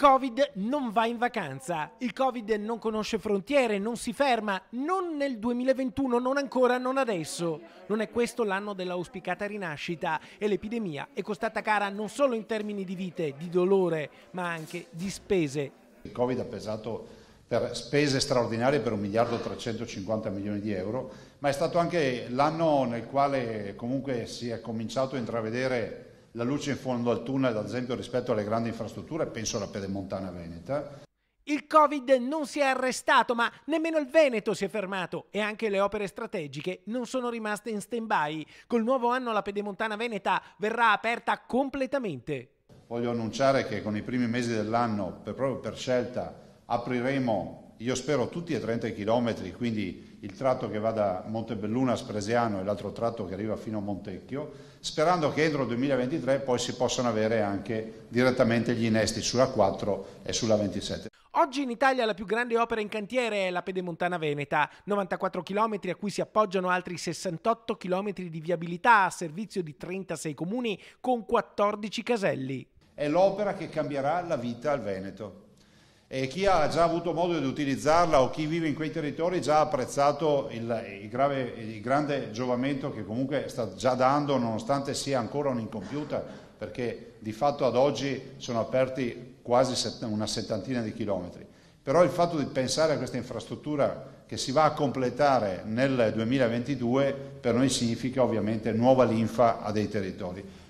Covid non va in vacanza, il Covid non conosce frontiere, non si ferma, non nel 2021, non ancora, non adesso. Non è questo l'anno dell'auspicata rinascita e l'epidemia è costata cara non solo in termini di vite, di dolore, ma anche di spese. Il Covid ha pesato per spese straordinarie per 1 miliardo 350 milioni di euro, ma è stato anche l'anno nel quale comunque si è cominciato a intravedere la luce in fondo al tunnel, ad esempio rispetto alle grandi infrastrutture, penso alla Pedemontana Veneta. Il Covid non si è arrestato, ma nemmeno il Veneto si è fermato e anche le opere strategiche non sono rimaste in stand-by. Col nuovo anno la Pedemontana Veneta verrà aperta completamente. Voglio annunciare che con i primi mesi dell'anno, proprio per scelta, apriremo io spero tutti e 30 km, quindi il tratto che va da Montebelluna a Spresiano e l'altro tratto che arriva fino a Montecchio, sperando che entro il 2023 poi si possano avere anche direttamente gli innesti sulla 4 e sulla 27. Oggi in Italia la più grande opera in cantiere è la Pedemontana Veneta, 94 km a cui si appoggiano altri 68 km di viabilità a servizio di 36 comuni con 14 caselli. È l'opera che cambierà la vita al Veneto e chi ha già avuto modo di utilizzarla o chi vive in quei territori già ha apprezzato il, il, grave, il grande giovamento che comunque sta già dando nonostante sia ancora un'incompiuta perché di fatto ad oggi sono aperti quasi una settantina di chilometri. Però il fatto di pensare a questa infrastruttura che si va a completare nel 2022 per noi significa ovviamente nuova linfa a dei territori.